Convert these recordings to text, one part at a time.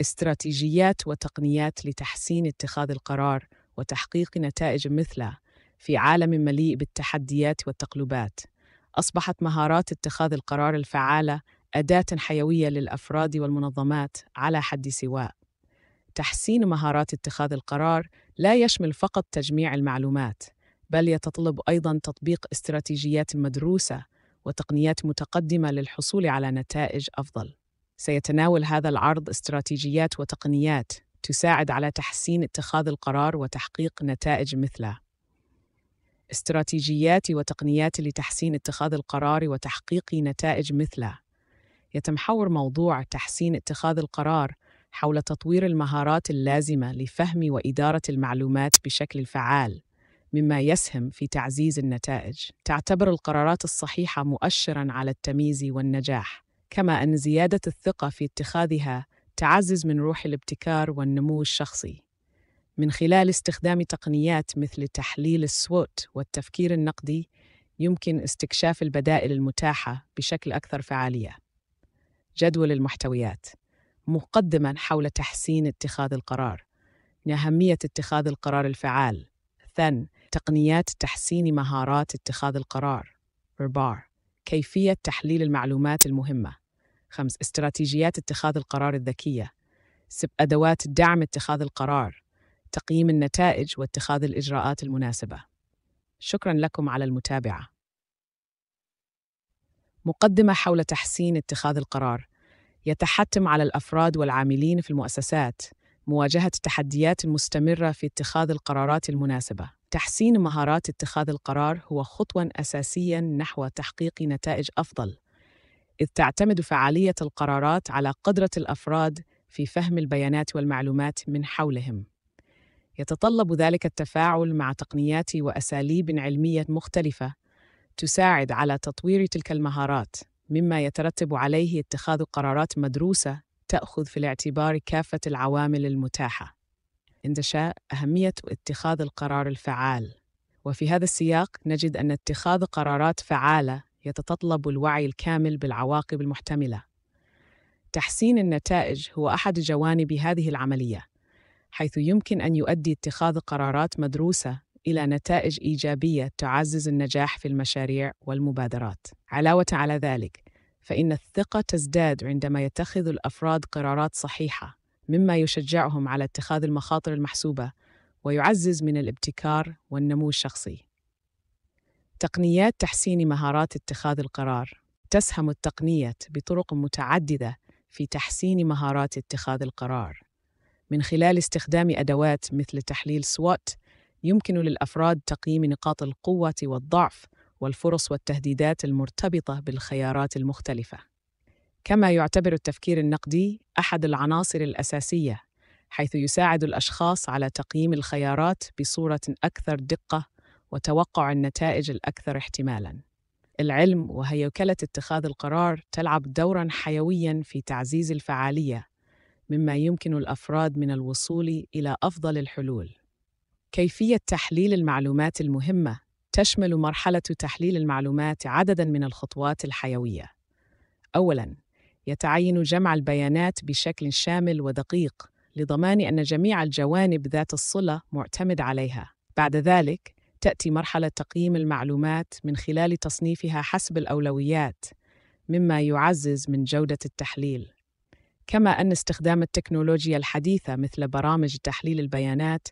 استراتيجيات وتقنيات لتحسين اتخاذ القرار وتحقيق نتائج مثله في عالم مليء بالتحديات والتقلبات اصبحت مهارات اتخاذ القرار الفعاله اداه حيويه للافراد والمنظمات على حد سواء تحسين مهارات اتخاذ القرار لا يشمل فقط تجميع المعلومات بل يتطلب ايضا تطبيق استراتيجيات مدروسه وتقنيات متقدمه للحصول على نتائج افضل سيتناول هذا العرض استراتيجيات وتقنيات تساعد على تحسين اتخاذ القرار وتحقيق نتائج مثله. استراتيجيات وتقنيات لتحسين اتخاذ القرار وتحقيق نتائج مثله. يتمحور موضوع تحسين اتخاذ القرار حول تطوير المهارات اللازمة لفهم وإدارة المعلومات بشكل فعال، مما يسهم في تعزيز النتائج. تعتبر القرارات الصحيحة مؤشراً على التمييز والنجاح. كما أن زيادة الثقة في اتخاذها تعزز من روح الابتكار والنمو الشخصي من خلال استخدام تقنيات مثل تحليل السوت والتفكير النقدي يمكن استكشاف البدائل المتاحة بشكل أكثر فعالية جدول المحتويات مقدما حول تحسين اتخاذ القرار أهمية اتخاذ القرار الفعال ثن تقنيات تحسين مهارات اتخاذ القرار ربار كيفية تحليل المعلومات المهمة خمس استراتيجيات اتخاذ القرار الذكية سب أدوات دعم اتخاذ القرار تقييم النتائج واتخاذ الإجراءات المناسبة شكرا لكم على المتابعة مقدمة حول تحسين اتخاذ القرار يتحتم على الأفراد والعاملين في المؤسسات مواجهة التحديات المستمرة في اتخاذ القرارات المناسبة. تحسين مهارات اتخاذ القرار هو خطوة أساسية نحو تحقيق نتائج أفضل، إذ تعتمد فعالية القرارات على قدرة الأفراد في فهم البيانات والمعلومات من حولهم. يتطلب ذلك التفاعل مع تقنيات وأساليب علمية مختلفة تساعد على تطوير تلك المهارات، مما يترتب عليه اتخاذ قرارات مدروسة تأخذ في الاعتبار كافة العوامل المتاحة اندشاء أهمية اتخاذ القرار الفعال وفي هذا السياق نجد أن اتخاذ قرارات فعالة يتطلب الوعي الكامل بالعواقب المحتملة تحسين النتائج هو أحد جوانب هذه العملية حيث يمكن أن يؤدي اتخاذ قرارات مدروسة إلى نتائج إيجابية تعزز النجاح في المشاريع والمبادرات. علاوة على ذلك، فإن الثقة تزداد عندما يتخذ الأفراد قرارات صحيحة، مما يشجعهم على اتخاذ المخاطر المحسوبة، ويعزز من الابتكار والنمو الشخصي. تقنيات تحسين مهارات اتخاذ القرار تسهم التقنية بطرق متعددة في تحسين مهارات اتخاذ القرار. من خلال استخدام أدوات مثل تحليل سوات، يمكن للأفراد تقييم نقاط القوة والضعف والفرص والتهديدات المرتبطة بالخيارات المختلفة. كما يعتبر التفكير النقدي أحد العناصر الأساسية، حيث يساعد الأشخاص على تقييم الخيارات بصورة أكثر دقة وتوقع النتائج الأكثر احتمالاً. العلم وهيكله اتخاذ القرار تلعب دوراً حيوياً في تعزيز الفعالية، مما يمكن الأفراد من الوصول إلى أفضل الحلول. كيفية تحليل المعلومات المهمة تشمل مرحلة تحليل المعلومات عدداً من الخطوات الحيوية. أولاً، يتعين جمع البيانات بشكل شامل ودقيق لضمان أن جميع الجوانب ذات الصلة معتمد عليها. بعد ذلك، تأتي مرحلة تقييم المعلومات من خلال تصنيفها حسب الأولويات، مما يعزز من جودة التحليل. كما أن استخدام التكنولوجيا الحديثة مثل برامج تحليل البيانات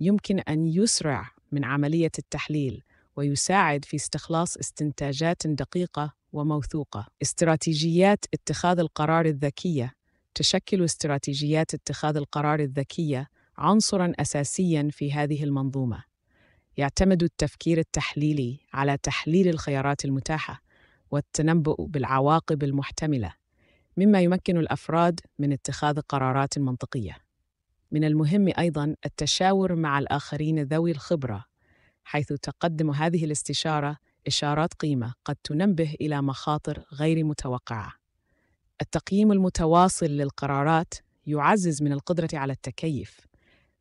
يمكن أن يسرع من عملية التحليل ويساعد في استخلاص استنتاجات دقيقة وموثوقة. استراتيجيات اتخاذ القرار الذكية تشكل استراتيجيات اتخاذ القرار الذكية عنصرًا أساسيًا في هذه المنظومة. يعتمد التفكير التحليلي على تحليل الخيارات المتاحة والتنبؤ بالعواقب المحتملة، مما يمكن الأفراد من اتخاذ قرارات منطقية. من المهم أيضًا التشاور مع الآخرين ذوي الخبرة حيث تقدم هذه الاستشارة إشارات قيمة قد تنبه إلى مخاطر غير متوقعة. التقييم المتواصل للقرارات يعزز من القدرة على التكيف،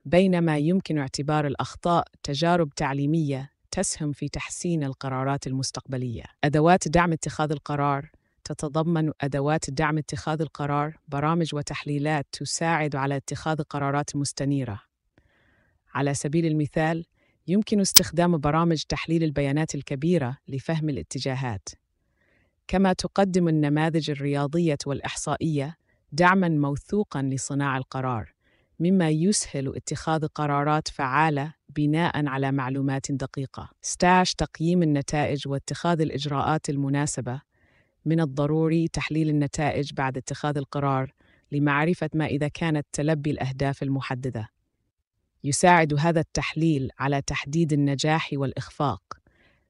بينما يمكن اعتبار الأخطاء تجارب تعليمية تسهم في تحسين القرارات المستقبلية. أدوات دعم اتخاذ القرار تتضمن أدوات دعم اتخاذ القرار برامج وتحليلات تساعد على اتخاذ قرارات مستنيرة. على سبيل المثال، يمكن استخدام برامج تحليل البيانات الكبيرة لفهم الاتجاهات. كما تقدم النماذج الرياضية والإحصائية دعمًا موثوقًا لصناع القرار، مما يسهل اتخاذ قرارات فعالة بناء على معلومات دقيقة. ستاش تقييم النتائج واتخاذ الإجراءات المناسبة من الضروري تحليل النتائج بعد اتخاذ القرار لمعرفة ما إذا كانت تلبي الأهداف المحددة يساعد هذا التحليل على تحديد النجاح والإخفاق،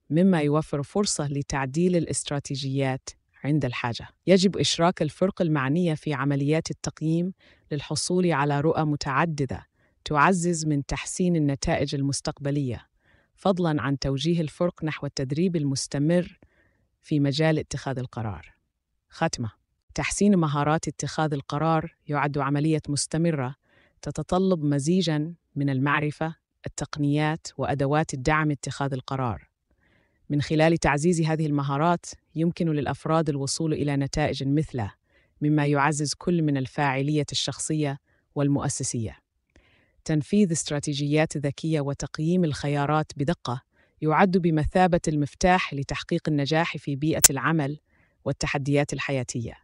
مما يوفر فرصة لتعديل الاستراتيجيات عند الحاجة. يجب إشراك الفرق المعنية في عمليات التقييم للحصول على رؤى متعددة تعزز من تحسين النتائج المستقبلية، فضلاً عن توجيه الفرق نحو التدريب المستمر في مجال اتخاذ القرار. ختمة تحسين مهارات اتخاذ القرار يعد عملية مستمرة تتطلب مزيجاً من المعرفة، التقنيات وأدوات الدعم اتخاذ القرار. من خلال تعزيز هذه المهارات يمكن للأفراد الوصول إلى نتائج مثله، مما يعزز كل من الفاعلية الشخصية والمؤسسية. تنفيذ استراتيجيات ذكية وتقييم الخيارات بدقة يعد بمثابة المفتاح لتحقيق النجاح في بيئة العمل والتحديات الحياتيه